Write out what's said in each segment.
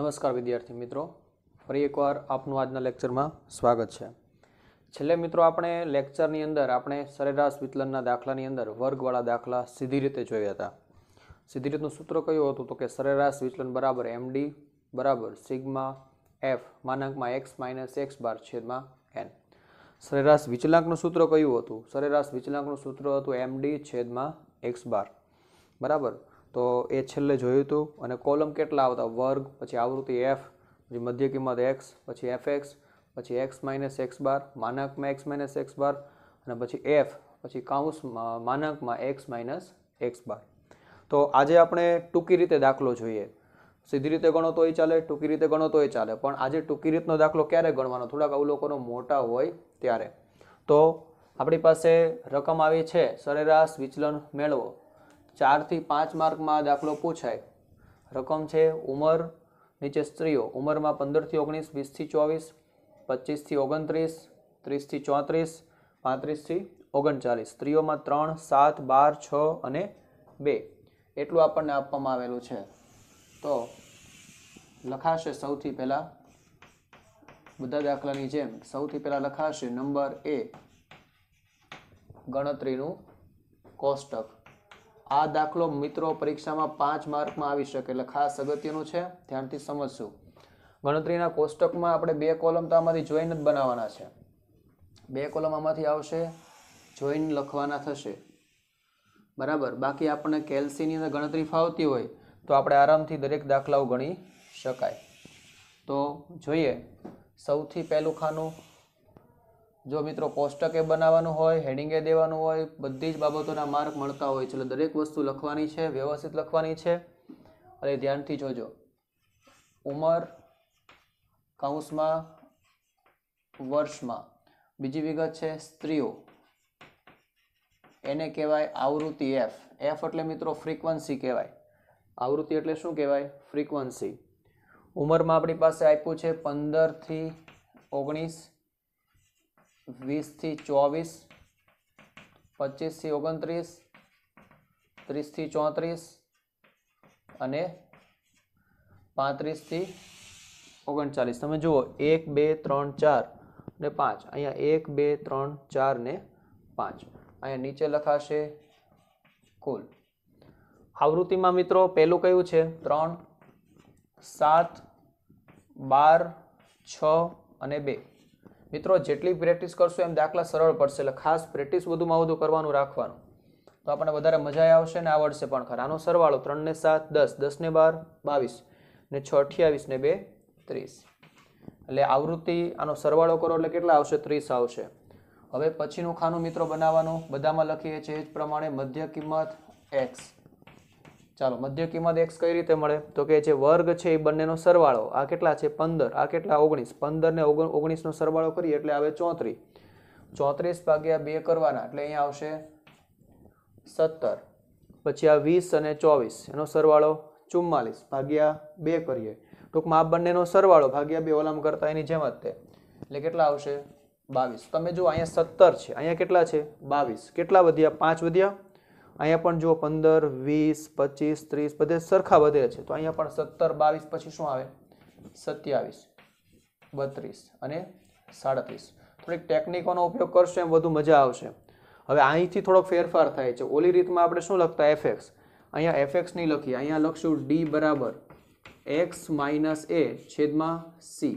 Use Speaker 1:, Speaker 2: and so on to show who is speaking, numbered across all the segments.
Speaker 1: નમસ્કાર વિદ્યાર્થી મિત્રો ફરી એકવાર આપનું આજના લેક્ચરમાં સ્વાગત છે છેલ્લે મિત્રો આપણે લેક્ચરની અંદર આપણે સરેરાશ વિચલનના દાખલાની અંદર વર્ગવાળા દાખલા સીધી રીતે જોયા હતા સીધી રીતનું સૂત્ર કયું હતું તો કે સરેરાશ વિચલન બરાબર એમડી બરાબર સિગ્મા એફ માનાંકમાં એક્સ માઇનસ એક્સ બાર છેદમાં એન સરેરાશ વિચલાંકનું સૂત્ર કયું હતું સરેરાશ વિચલાંકનું સૂત્ર હતું એમડી છેદમાં એક્સ બાર બરાબર તો એ છેલ્લે જોયું હતું અને કોલમ કેટલા આવતા વર્ગ પછી આવૃત્તિ એફ પછી મધ્ય કિંમત એક્સ પછી એફ એક્સ પછી એક્સ માઇનસ એક્સ બાર માનાંકમાં એક્સ માઇનસ એક્સ બાર અને પછી એફ પછી કાઉન્સ માનાંકમાં એક્સ માઇનસ એક્સ બાર તો આજે આપણે ટૂંકી રીતે દાખલો જોઈએ સીધી રીતે ગણો તોય ચાલે ટૂંકી રીતે ગણો તોય ચાલે પણ આજે ટૂંકી રીતનો દાખલો ક્યારે ગણવાનો થોડાક અવલોકનો મોટા હોય ત્યારે તો આપણી પાસે રકમ આવી છે સરેરાશ વિચલન મેળવો ચારથી પાંચ માર્કમાં દાખલો પૂછાય રકમ છે ઉંમર નીચે સ્ત્રીઓ ઉંમરમાં પંદરથી ઓગણીસ વીસથી ચોવીસ પચીસથી ઓગણત્રીસ ત્રીસથી ચોત્રીસ પાંત્રીસથી ઓગણચાલીસ સ્ત્રીઓમાં ત્રણ સાત બાર છ અને બે એટલું આપણને આપવામાં આવેલું છે તો લખાશે સૌથી પહેલાં બધા દાખલાની જેમ સૌથી પહેલાં લખાશે નંબર એ ગણતરીનું કોષ્ટક આ દાખલો મિત્રો પરીક્ષામાં પાંચ માર્કમાં આવી શકે એટલે ખાસ અગત્યનું છે ધ્યાનથી સમજશું ગણતરીના કોષ્ટકમાં આપણે બે કોલમ તો આમાંથી જોઈન જ બનાવવાના છે બે કોલમ આમાંથી આવશે જોઈન લખવાના થશે બરાબર બાકી આપણને કેલ્સીની અંદર ગણતરી ફાવતી હોય તો આપણે આરામથી દરેક દાખલાઓ ગણી શકાય તો જોઈએ સૌથી પહેલું ખાનું જો મિત્રો કોષ્ટકે બનાવવાનું હોય હેડિંગે દેવાનું હોય બધી જ બાબતોના માર્ક મળતા હોય છે એટલે દરેક વસ્તુ લખવાની છે વ્યવસ્થિત લખવાની છે અને ધ્યાનથી જોજો ઉંમર કાઉન્સમાં વર્ષમાં બીજી વિગત છે સ્ત્રીઓ એને કહેવાય આવૃત્તિ એફ એફ એટલે મિત્રો ફ્રીક્વન્સી કહેવાય આવૃત્તિ એટલે શું કહેવાય ફ્રીક્વન્સી ઉંમરમાં આપણી પાસે આપ્યું છે પંદરથી ઓગણીસ વીસથી ચોવીસ પચીસથી ઓગણત્રીસ ત્રીસથી ચોત્રીસ અને પાંત્રીસથી ઓગણચાલીસ તમે જુઓ એક બે ત્રણ ચાર ને પાંચ અહીંયા એક બે ત્રણ ચાર ને પાંચ અહીંયા નીચે લખાશે કુલ આવૃત્તિમાં મિત્રો પહેલું કયું છે ત્રણ સાત બાર છ અને બે મિત્રો જેટલી પ્રેક્ટિસ કરશો એમ દાખલા સરળ પડશે એટલે ખાસ પ્રેક્ટિસ વધુમાં વધુ કરવાનું રાખવાનું તો આપણને વધારે મજા આવશે ને આવડશે પણ ખરા આનો સરવાળો ત્રણને સાત દસ દસને બાર બાવીસ ને છ અઠ્યાવીસ ને બે ત્રીસ એટલે આવૃત્તિ આનો સરવાળો કરો એટલે કેટલા આવશે ત્રીસ આવશે હવે પછીનું ખાનું મિત્રો બનાવવાનું બધામાં લખીએ છીએ એ જ પ્રમાણે મધ્ય કિંમત એક્સ ચાલો મધ્ય કિંમત એક્સ કઈ રીતે મળે તો કે જે વર્ગ છે એ બંનેનો સરવાળો આ કેટલા છે પંદર આ કેટલા ઓગણીસ પંદર ને ઓગણીસનો સરવાળો કરીએ એટલે આવે ચોત્રીસ ચોત્રીસ ભાગ્યા બે કરવાના એટલે અહીંયા આવશે સત્તર પછી આ વીસ અને ચોવીસ એનો સરવાળો ચુમ્માલીસ ભાગ્યા બે કરીએ ટૂંકમાં આ બંનેનો સરવાળો ભાગ્યા બે ઓલામ કરતાં એની જેમ જ તે એટલે કેટલા આવશે બાવીસ તમે જો અહીંયા સત્તર છે અહીંયા કેટલા છે બાવીસ કેટલા વધ્યા પાંચ વધ્યા અહીંયા પણ જુઓ પંદર વીસ પચીસ ત્રીસ બધે સરખા વધે છે તો અહીંયા પણ સત્તર બાવીસ પછી શું આવે સત્યાવીસ બત્રીસ અને સાડત્રીસ થોડીક ટેકનિકોનો ઉપયોગ કરશો એમ વધુ મજા આવશે હવે અહીંથી થોડોક ફેરફાર થાય છે ઓલી રીતમાં આપણે શું લખતા એફએક્સ અહીંયા એફએક્સ નહીં લખીએ અહીંયા લખશું ડી બરાબર એક્સ માઇનસ એ છેદમાં સી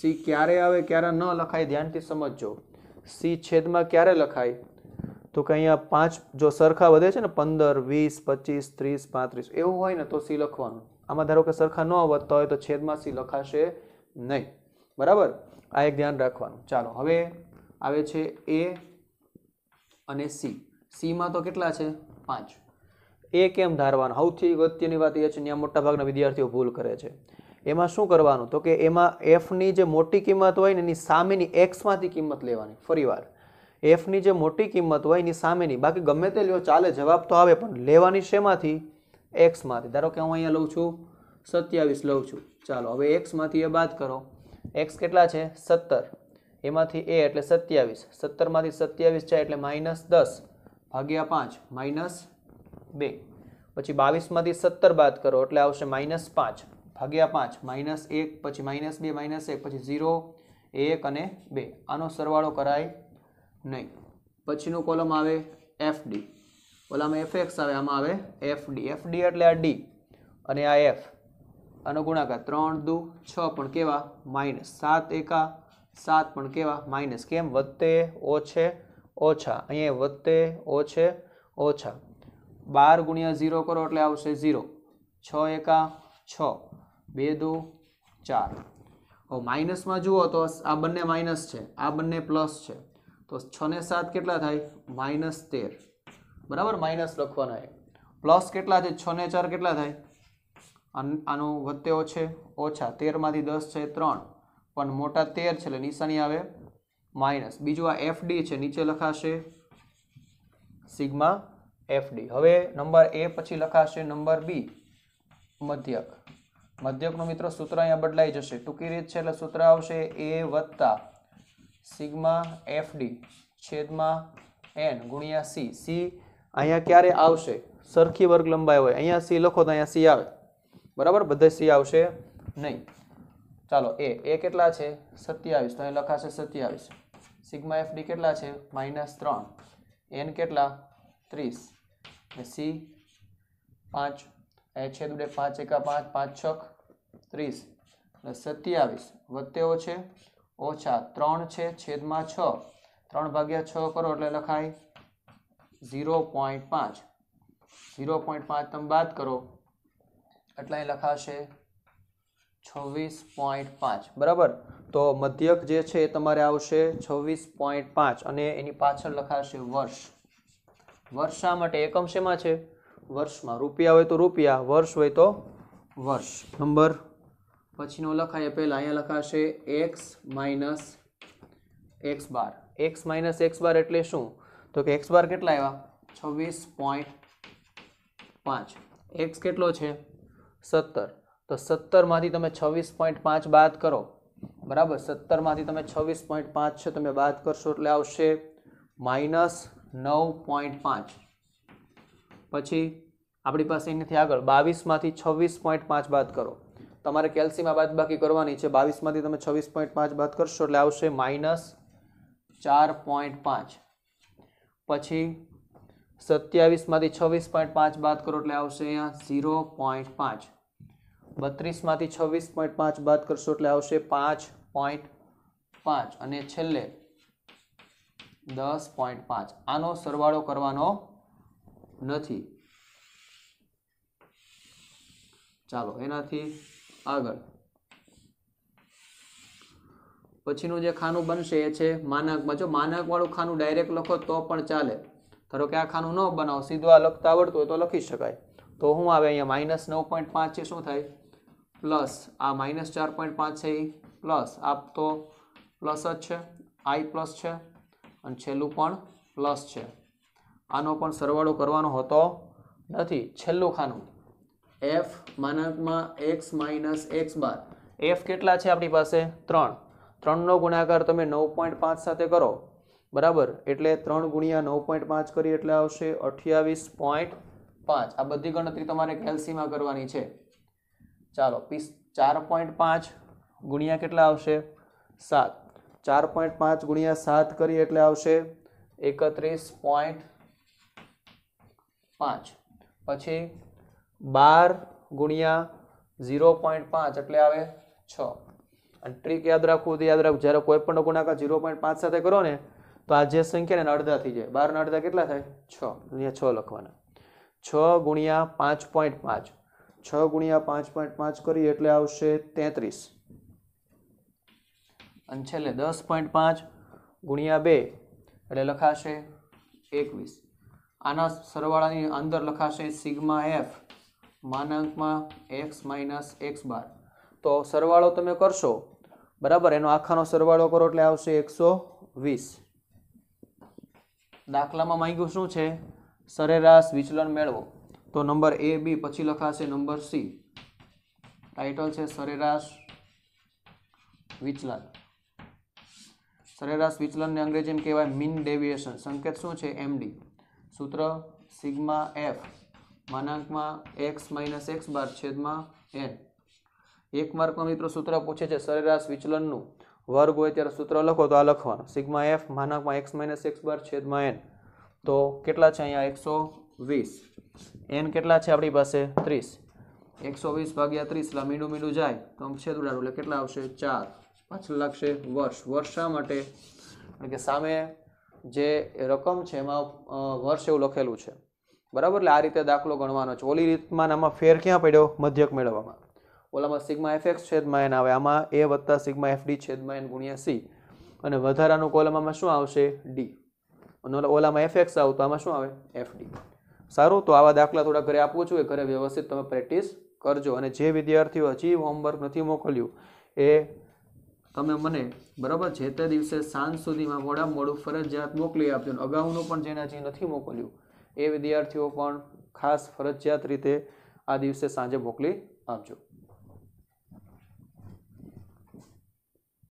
Speaker 1: સી ક્યારે આવે ક્યારે ન લખાય ધ્યાનથી સમજજો સી છેદમાં ક્યારે લખાય તો કે અહીંયા પાંચ જો સરખા વધે છે ને પંદર વીસ પચીસ ત્રીસ પાંત્રીસ એવું હોય ને તો સી લખવાનું આમાં ધારો કે સરખા ન વધતા હોય તો છેદમાં સી લખાશે નહીં બરાબર આ એક ધ્યાન રાખવાનું ચાલો હવે આવે છે એ અને સી સીમાં તો કેટલા છે પાંચ એ કેમ ધારવાનું સૌથી અગત્યની વાત એ છે ત્યાં મોટાભાગના વિદ્યાર્થીઓ ભૂલ કરે છે એમાં શું કરવાનું તો કે એમાં એફની જે મોટી કિંમત હોય ને એની સામેની એક્સમાંથી કિંમત લેવાની ફરીવાર એફની જે મોટી કિંમત હોય એની સામેની બાકી ગમે તે લ્યો ચાલે જવાબ તો આવે પણ લેવાની શેમાંથી એક્સમાંથી ધારો કે હું અહીંયા લઉં છું સત્યાવીસ લઉં છું ચાલો હવે એક્સમાંથી એ બાદ કરો એક્સ કેટલા છે સત્તર એમાંથી એ એટલે સત્યાવીસ સત્તરમાંથી સત્યાવીસ છે એટલે માઇનસ દસ ભાગ્યા પાંચ માઇનસ બે પછી બાવીસમાંથી સત્તર બાદ કરો એટલે આવશે માઇનસ પાંચ ભાગ્યા પાંચ માઇનસ એક પછી માઇનસ બે માઇનસ એક પછી ઝીરો એક અને બે આનો સરવાળો કરાય નહીં પછીનું કોલમ આવે એફ ડી ઓલામાં એફ એક્સ આવે આમાં આવે એફ ડી એફ ડી એટલે આ ડી અને આ એફ આનો ગુણાકાર ત્રણ દુ છ પણ કેવા માઇનસ સાત એકા સાત પણ કેવા માઇનસ કેમ વધતે ઓછે ઓછા અહીંયા વધતે ઓછે ઓછા બાર ગુણ્યા ઝીરો કરો એટલે આવશે ઝીરો છ એકા છ બે દુ ચાર માઇનસમાં જુઓ તો આ બંને માઇનસ છે આ બંને પ્લસ છે તો છ ને સાત કેટલા થાય માઇનસ તેર બરાબર માઇનસ લખવાના પ્લસ કેટલા છે છ ને ચાર કેટલા થાય આનું વધતે ઓછે ઓછા તેરમાંથી દસ છે ત્રણ પણ મોટા તેર છે એટલે નિશાની આવે માઇનસ બીજું આ એફડી છે નીચે લખાશે સિગ્મા એફડી હવે નંબર એ પછી લખાશે નંબર બી મધ્યક મધ્યકનો મિત્ર સૂત્ર અહીંયા બદલાઈ જશે ટૂંકી રીત છે એટલે સૂત્ર આવશે એ વત્તા સિગ્મા એફ ડી છેદમાં એન ગુણ્યા સી સી અહીંયા ક્યારે આવશે સરખી વર્ગ લંબાઈ હોય અહીંયા સી લખો તો અહીંયા સી આવે બરાબર બધે સી આવશે નહીં ચાલો એ એ કેટલા છે સત્યાવીસ તો અહીં લખાશે સત્યાવીસ સિગ્મા એફ ડી કેટલા છે માઇનસ ત્રણ એન કેટલા ત્રીસ ને સી પાંચ એ છેદ ઉડે પાંચ એકા પાંચ પાંચ છ ત્રીસ ને સત્યાવીસ વધતે છે ઓછા ત્રણ છે છેદમાં છ ત્રણ ભાગ્યા છ કરો એટલે લખાય ઝીરો પોઈન્ટ પાંચ ઝીરો પોઈન્ટ પાંચ તમે બાદ કરો એટલે લખાશે છવ્વીસ પોઈન્ટ પાંચ બરાબર તો મધ્યક જે છે એ તમારે આવશે છવ્વીસ પોઈન્ટ પાંચ અને એની પાછળ લખાશે વર્ષ વર્ષ શા માટે એકમ શેમાં છે વર્ષમાં રૂપિયા હોય તો રૂપિયા વર્ષ હોય તો વર્ષ નંબર પછીનો લખાય પહેલાં અહીંયા લખાશે X minus X bar X minus X bar એટલે શું તો કે એક્સ બાર કેટલા આવ્યા છવ્વીસ પોઈન્ટ પાંચ એક્સ કેટલો છે સત્તર તો સત્તરમાંથી તમે છવ્વીસ પોઈન્ટ પાંચ બાદ કરો બરાબર સત્તરમાંથી તમે છવ્વીસ પોઈન્ટ પાંચ છે તમે બાદ કરશો એટલે આવશે માઇનસ નવ પોઈન્ટ પાંચ પછી આપણી પાસે એનાથી આગળ બાવીસમાંથી છવ્વીસ પોઈન્ટ પાંચ બાદ કરો તમારે કેલ્સીમાં બાકી કરવાની છે બાવીસમાંથી તમે છવ્વીસ પોઈન્ટ પાંચ બાદ કરશો એટલે આવશે માઇનસ ચાર પોઈન્ટ પાંચ પછી સત્યાવીસમાંથી છવ્વીસ પોઈન્ટ પાંચ બાદ કરો એટલે આવશે અહીંયા ઝીરો પોઈન્ટ પાંચ બત્રીસમાંથી છવ્વીસ પોઈન્ટ પાંચ બાદ કરશો એટલે આવશે પાંચ પોઈન્ટ પાંચ અને છેલ્લે દસ પોઈન્ટ પાંચ આનો સરવાળો કરવાનો નથી ચાલો એનાથી આગળ પછીનું જે ખાનું બનશે એ છે માનકમાં જો માનકવાળું ખાનું ડાયરેક્ટ લખો તો પણ ચાલે ધારો કે આ ખાનું ન બનાવો સીધું આ લખતા આવડતું હોય તો લખી શકાય તો હું આવે અહીંયા માઇનસ નવ પોઈન્ટ પાંચ છે શું થાય પ્લસ આ માઇનસ ચાર પોઈન્ટ પાંચ છે એ પ્લસ આ તો પ્લસ જ છે આઈ પ્લસ છે અને છેલ્લું પણ પ્લસ છે આનો પણ સરવાળો કરવાનો હોતો નથી છેલ્લું ખાનું એફ માનાંકમાં X minus X bar F કેટલા છે આપણી પાસે ત્રણ ત્રણનો ગુણાકાર તમે નવ પોઈન્ટ પાંચ સાથે કરો બરાબર એટલે ત્રણ ગુણ્યા નવ પોઈન્ટ પાંચ કરી એટલે આવશે અઠ્યાવીસ પોઈન્ટ પાંચ આ બધી ગણતરી તમારે કેલ્સીમાં કરવાની છે ચાલો પીસ ચાર પોઈન્ટ પાંચ ગુણ્યા કેટલા આવશે સાત ચાર પોઈન્ટ પાંચ ગુણ્યા સાત કરી એટલે આવશે એકત્રીસ પોઈન્ટ પાંચ પછી બાર ગુણ્યા ઝીરો પોઈન્ટ પાંચ એટલે આવે છ અને ટ્રીક યાદ રાખવું તો યાદ રાખવું જ્યારે કોઈ પણ ગુણાકાર ઝીરો પોઈન્ટ પાંચ સાથે કરો ને તો આ જે સંખ્યા ને અડધા થઈ જાય બારના અડધા કેટલા થાય છ અહીંયા છ લખવાના છ ગુણ્યા પાંચ પોઈન્ટ પાંચ છ ગુણ્યા પાંચ પોઈન્ટ પાંચ કરીએ એટલે આવશે તેત્રીસ અને છેલ્લે દસ પોઈન્ટ પાંચ ગુણ્યા બે એટલે લખાશે એકવીસ આના સરવાળાની અંદર લખાશે સિગ્મા એફ માનાંકમાં એક્સ માઇનસ એક્સ બાર તો સરવાળો તમે કરશો બરાબર એનો આખાનો સરવાળો કરો એટલે આવશે એકસો વીસ દાખલામાં માંગ્યું શું છે સરેરાશ વિચલન મેળવો તો નંબર એ બી પછી લખાશે નંબર સી ટાઇટલ છે સરેરાશ વિચલન સરેરાશ વિચલનને અંગ્રેજીમાં કહેવાય મીન ડેવિએશન સંકેત શું છે એમડી સૂત્ર સિગ્મા એફ માનાંકમાં એક્સ માઇનસ એક્સ બાર છેદમાં એન એક માર્કમાં મિત્રો સૂત્ર પૂછે છે સરેરાશ વિચલનનું વર્ગ હોય ત્યારે સૂત્ર લખો તો આ લખવાનું સિગ્મા એફ માનાંકમાં એક્સ માઇનસ એક્સ બાર છેદમાં એન તો કેટલા છે અહીંયા એકસો વીસ એન કેટલા છે આપણી પાસે ત્રીસ એકસો વીસ ભાગ્યા ત્રીસ એટલે મીંડું મીંડું જાય તો છેદ ઉડાડું એટલે કેટલા આવશે ચાર પાછળ લાગશે વર્ષ વર્ષા માટે એટલે કે સામે જે રકમ છે એમાં વર્ષ એવું લખેલું છે બરાબર એટલે આ રીતે દાખલો ગણવાનો છે ઓલી રીતમાં આમાં ફેર ક્યાં પડ્યો મધ્યક મેળવવામાં ઓલામાં સિગ્મા એફ એક્સ છેદમાં એન આવે આમાં એ વત્તા સિગ્મા એફ ડી છેદમાં એન ગુણ્યા સી અને વધારાનું કોલમ આમાં શું આવશે ડી અને ઓલામાં એફ એક્સ આવું તો આમાં શું આવે એફ ડી સારું તો આવા દાખલા થોડા ઘરે આપવું છું એ ઘરે વ્યવસ્થિત તમે પ્રેક્ટિસ કરજો અને જે વિદ્યાર્થીઓ હજી હોમવર્ક નથી મોકલ્યું એ તમે મને બરાબર જે તે દિવસે સાંજ સુધીમાં મોડા મોડું ફરજિયાત મોકલી આપજો અગાઉનું પણ જેના હજી નથી મોકલ્યું એ વિદ્યાર્થીઓ પણ ખાસ ફરજિયાત રીતે આ દિવસે સાંજે મોકલી આપજો